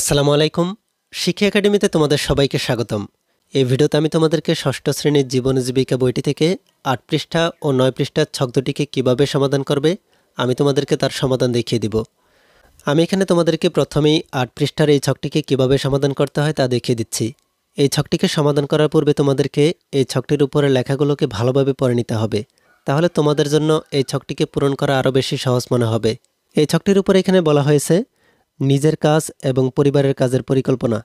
আসসালামু আলাইকুম শিক্ষা একাডেমিতে তোমাদের সবাইকে স্বাগতম এই ভিডিওতে আমি তোমাদেরকে ষষ্ঠ শ্রেণীর জীবন জীবিকা বইটি থেকে আট পৃষ্ঠা ও নয় পৃষ্ঠার ছক দুটিকে কীভাবে সমাধান করবে আমি তোমাদেরকে তার সমাধান দেখিয়ে দিব আমি এখানে তোমাদেরকে প্রথমেই আট পৃষ্ঠার এই ছকটিকে কিভাবে সমাধান করতে হয় তা দেখিয়ে দিচ্ছি এই ছকটিকে সমাধান করার পূর্বে তোমাদেরকে এই ছকটির উপরে লেখাগুলোকে ভালোভাবে পড়ে নিতে হবে তাহলে তোমাদের জন্য এই ছকটিকে পূরণ করা আরও বেশি সহজ মনে হবে এই ছকটির উপরে এখানে বলা হয়েছে নিজের কাজ এবং পরিবারের কাজের পরিকল্পনা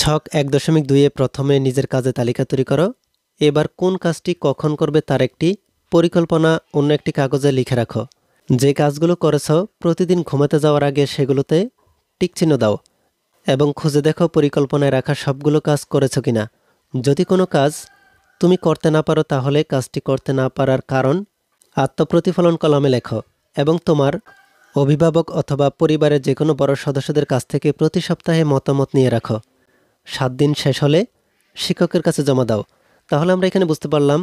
ছক এক দশমিক দুইয়ে প্রথমে নিজের কাজে তালিকা তৈরি করো এবার কোন কাজটি কখন করবে তার একটি পরিকল্পনা অন্য একটি কাগজে লিখে রাখো যে কাজগুলো করেছ প্রতিদিন ঘুমাতে যাওয়ার আগে সেগুলোতে টিকচিহ্ন দাও এবং খুঁজে দেখো পরিকল্পনায় রাখা সবগুলো কাজ করেছ কিনা যদি কোনো কাজ তুমি করতে না পারো তাহলে কাজটি করতে না পারার কারণ আত্মপ্রতিফলন কলমে লেখো এবং তোমার অভিভাবক অথবা পরিবারের যে কোনো বড় সদস্যদের কাছ থেকে প্রতি সপ্তাহে মতামত নিয়ে রাখো সাত দিন শেষ হলে শিক্ষকের কাছে জমা দাও তাহলে আমরা এখানে বুঝতে পারলাম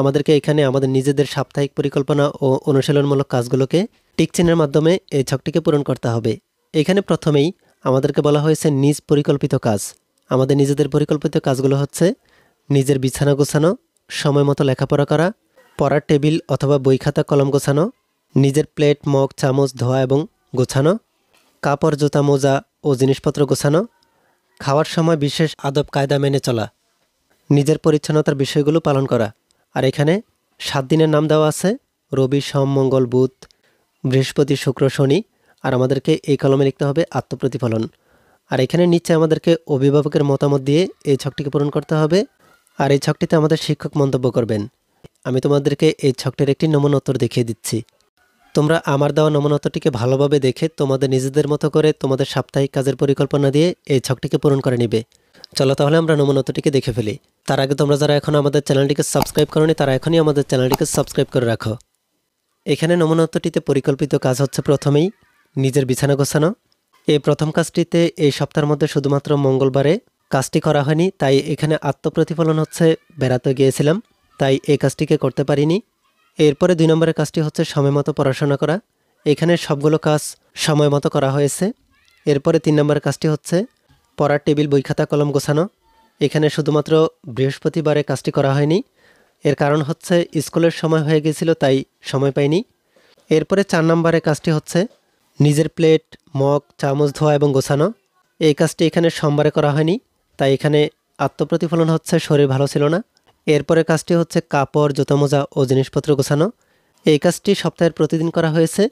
আমাদেরকে এখানে আমাদের নিজেদের সাপ্তাহিক পরিকল্পনা ও অনুশীলনমূলক কাজগুলোকে টিকচিনের মাধ্যমে এই ছকটিকে পূরণ করতে হবে এখানে প্রথমেই আমাদেরকে বলা হয়েছে নিজ পরিকল্পিত কাজ আমাদের নিজেদের পরিকল্পিত কাজগুলো হচ্ছে নিজের বিছানা গোছানো সময় মতো লেখাপড়া করা পড়ার টেবিল অথবা বই খাতা কলম গোছানো নিজের প্লেট মগ চামচ ধোয়া এবং গোছানো কাপড় জুতা মোজা ও জিনিসপত্র গোছানো খাওয়ার সময় বিশেষ আদব কায়দা মেনে চলা নিজের পরিচ্ছন্নতার বিষয়গুলো পালন করা আর এখানে সাত দিনের নাম দেওয়া আছে রবি সম মঙ্গল বুধ বৃহস্পতি শুক্র শনি আর আমাদেরকে এই কলমে লিখতে হবে আত্মপ্রতিফলন আর এখানে নিচে আমাদেরকে অভিভাবকের মতামত দিয়ে এই ছকটিকে পূরণ করতে হবে আর এই ছকটিতে আমাদের শিক্ষক মন্তব্য করবেন আমি তোমাদেরকে এই ছকটির একটি নমুন উত্তর দেখিয়ে দিচ্ছি তোমরা আমার দেওয়া নমুনাতটিকে ভালোভাবে দেখে তোমাদের নিজেদের মতো করে তোমাদের সাপ্তাহিক কাজের পরিকল্পনা দিয়ে এই ছকটিকে পূরণ করে নিবে চলো তাহলে আমরা নমুনাতটিকে দেখে ফেলি তার আগে তোমরা যারা এখন আমাদের চ্যানেলটিকে সাবস্ক্রাইব করোনি তারা এখনই আমাদের চ্যানেলটিকে সাবস্ক্রাইব করে রাখো এখানে নমুনাতটিতে পরিকল্পিত কাজ হচ্ছে প্রথমেই নিজের বিছানা গোছানো এই প্রথম কাজটিতে এই সপ্তাহের মধ্যে শুধুমাত্র মঙ্গলবারে কাজটি করা হয়নি তাই এখানে আত্মপ্রতিফলন হচ্ছে বেড়াতে গিয়েছিলাম তাই এই কাজটিকে করতে পারিনি এরপরে দুই নম্বরের কাজটি হচ্ছে সময় মতো পড়াশোনা করা এখানে সবগুলো কাজ সময় মতো করা হয়েছে এরপরে তিন নম্বরের কাজটি হচ্ছে পড়ার টেবিল বইখাতা কলম গোছানো এখানে শুধুমাত্র বৃহস্পতিবারে কাজটি করা হয়নি এর কারণ হচ্ছে স্কুলের সময় হয়ে গেছিল তাই সময় পাইনি এরপরে চার নম্বরের কাজটি হচ্ছে নিজের প্লেট মগ চামচ ধোয়া এবং গোছানো এই কাজটি এখানে সোমবারে করা হয়নি তাই এখানে আত্মপ্রতিফলন হচ্ছে শরীর ভালো ছিল না এরপরে কাজটি হচ্ছে কাপড় জুতো মোজা ও জিনিসপত্র গোছানো এই কাজটি সপ্তাহের প্রতিদিন করা হয়েছে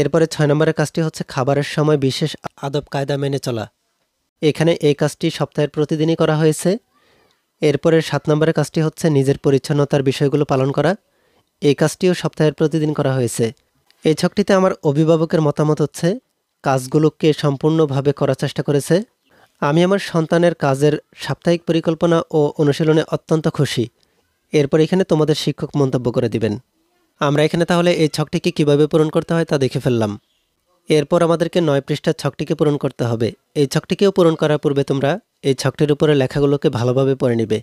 এরপরে ছয় নম্বরের কাজটি হচ্ছে খাবারের সময় বিশেষ আদব কায়দা মেনে চলা এখানে এই কাজটি সপ্তাহের প্রতিদিনই করা হয়েছে এরপরে সাত নম্বরের কাজটি হচ্ছে নিজের পরিচ্ছন্নতার বিষয়গুলো পালন করা এই কাজটিও সপ্তাহের প্রতিদিন করা হয়েছে এই ছকটিতে আমার অভিভাবকের মতামত হচ্ছে কাজগুলোকে সম্পূর্ণভাবে করার চেষ্টা করেছে আমি আমার সন্তানের কাজের সাপ্তাহিক পরিকল্পনা ও অনুশীলনে অত্যন্ত খুশি এরপর এখানে তোমাদের শিক্ষক মন্তব্য করে দিবেন আমরা এখানে তাহলে এই ছকটিকে কিভাবে পূরণ করতে হয় তা দেখে ফেললাম এরপর আমাদেরকে নয় পৃষ্ঠার ছকটিকে পূরণ করতে হবে এই ছকটিকেও পূরণ করার পূর্বে তোমরা এই ছকটির উপরে লেখাগুলোকে ভালোভাবে পড়ে নিবে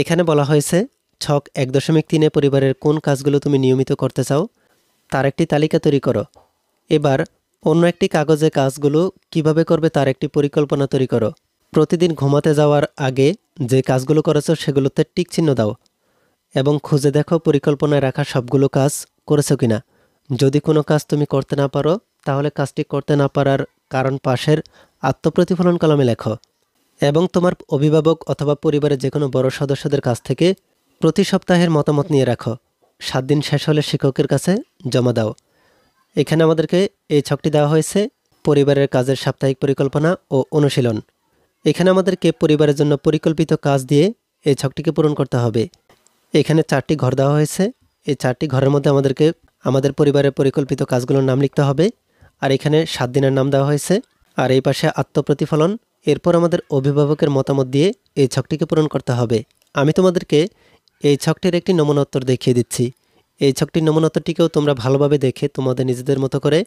এখানে বলা হয়েছে ছক এক দশমিক তিনে পরিবারের কোন কাজগুলো তুমি নিয়মিত করতে চাও তার একটি তালিকা তৈরি করো এবার অন্য একটি কাগজে কাজগুলো কিভাবে করবে তার একটি পরিকল্পনা তৈরি করো প্রতিদিন ঘুমাতে যাওয়ার আগে যে কাজগুলো করেছো সেগুলোতে টিক চিহ্ন দাও এবং খুঁজে দেখো পরিকল্পনায় রাখা সবগুলো কাজ করেছো কিনা যদি কোনো কাজ তুমি করতে না পারো তাহলে কাজটি করতে না পারার কারণ পাশের আত্মপ্রতিফলন কলমে লেখো এবং তোমার অভিভাবক অথবা পরিবারের যে কোনো বড় সদস্যদের কাছ থেকে প্রতি সপ্তাহের মতামত নিয়ে রাখো সাত দিন শেষ হলে শিক্ষকের কাছে জমা দাও এখানে আমাদেরকে এই ছকটি দেওয়া হয়েছে পরিবারের কাজের সাপ্তাহিক পরিকল্পনা ও অনুশীলন এখানে আমাদেরকে পরিবারের জন্য পরিকল্পিত কাজ দিয়ে এই ছকটিকে পূরণ করতে হবে এখানে চারটি ঘর দেওয়া হয়েছে এই চারটি ঘরের মধ্যে আমাদেরকে আমাদের পরিবারের পরিকল্পিত কাজগুলোর নাম লিখতে হবে আর এখানে সাত দিনের নাম দেওয়া হয়েছে আর এই পাশে আত্মপ্রতিফলন এরপর আমাদের অভিভাবকের মতামত দিয়ে এই ছকটিকে পূরণ করতে হবে আমি তোমাদেরকে এই ছকটির একটি নমুনা উত্তর দেখিয়ে দিচ্ছি এই ছকটির নমুনাতটিকেও তোমরা ভালোভাবে দেখে তোমাদের নিজেদের মতো করে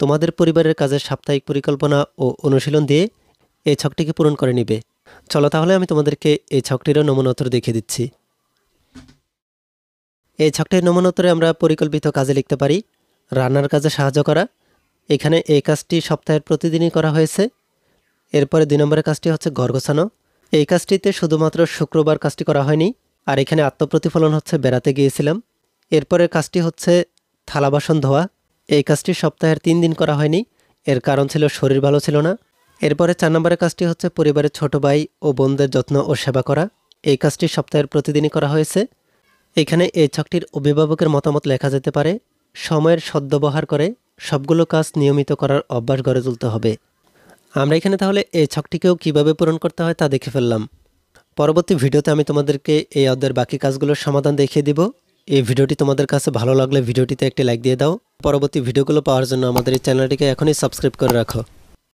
তোমাদের পরিবারের কাজের সাপ্তাহিক পরিকল্পনা ও অনুশীলন দিয়ে এই ছকটিকে পূরণ করে নিবে চলো তাহলে আমি তোমাদেরকে এই ছকটিরও নমুনোত্তর দেখিয়ে দিচ্ছি এই ছকটির নমুনোত্তরে আমরা পরিকল্পিত কাজে লিখতে পারি রান্নার কাজে সাহায্য করা এখানে এই কাজটি সপ্তাহের প্রতিদিনই করা হয়েছে এরপরে দুই নম্বরের কাজটি হচ্ছে ঘর গোছানো এই কাজটিতে শুধুমাত্র শুক্রবার কাজটি করা হয়নি আর এখানে আত্মপ্রতিফলন হচ্ছে বেড়াতে গিয়েছিলাম এরপরের কাজটি হচ্ছে থালা বাসন ধোয়া এই কাজটি সপ্তাহের তিন দিন করা হয়নি এর কারণ ছিল শরীর ভালো ছিল না এরপরে চার নম্বরের কাজটি হচ্ছে পরিবারের ছোট ভাই ও বোনদের যত্ন ও সেবা করা এই কাজটি সপ্তাহের প্রতিদিনই করা হয়েছে এখানে এই ছকটির অভিভাবকের মতামত লেখা যেতে পারে সময়ের সদ্ব্যবহার করে সবগুলো কাজ নিয়মিত করার অভ্যাস গড়ে তুলতে হবে আমরা এখানে তাহলে এই ছকটিকেও কিভাবে পূরণ করতে হয় তা দেখে ফেললাম পরবর্তী ভিডিওতে আমি তোমাদেরকে এই অধ্যায়ের বাকি কাজগুলোর সমাধান দেখিয়ে দিব এই ভিডিওটি তোমাদের কাছে ভালো লাগলে ভিডিওটিতে একটি লাইক দিয়ে দাও পরবর্তী ভিডিওগুলো পাওয়ার জন্য আমাদের এই চ্যানেলটিকে এখনই সাবস্ক্রাইব করে রাখো